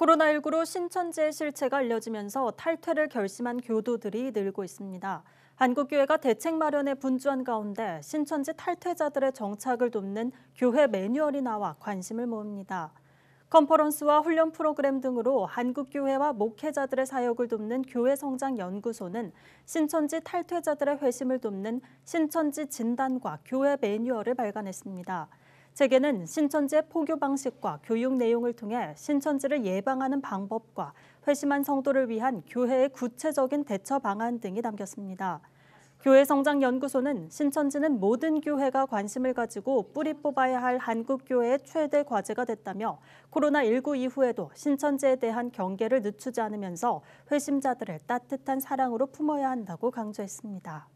코로나19로 신천지의 실체가 알려지면서 탈퇴를 결심한 교도들이 늘고 있습니다. 한국교회가 대책 마련에 분주한 가운데 신천지 탈퇴자들의 정착을 돕는 교회 매뉴얼이 나와 관심을 모읍니다. 컨퍼런스와 훈련 프로그램 등으로 한국교회와 목회자들의 사역을 돕는 교회성장연구소는 신천지 탈퇴자들의 회심을 돕는 신천지 진단과 교회 매뉴얼을 발간했습니다. 재계는 신천지의 포교 방식과 교육 내용을 통해 신천지를 예방하는 방법과 회심한 성도를 위한 교회의 구체적인 대처 방안 등이 담겼습니다. 교회성장연구소는 신천지는 모든 교회가 관심을 가지고 뿌리 뽑아야 할 한국교회의 최대 과제가 됐다며 코로나19 이후에도 신천지에 대한 경계를 늦추지 않으면서 회심자들을 따뜻한 사랑으로 품어야 한다고 강조했습니다.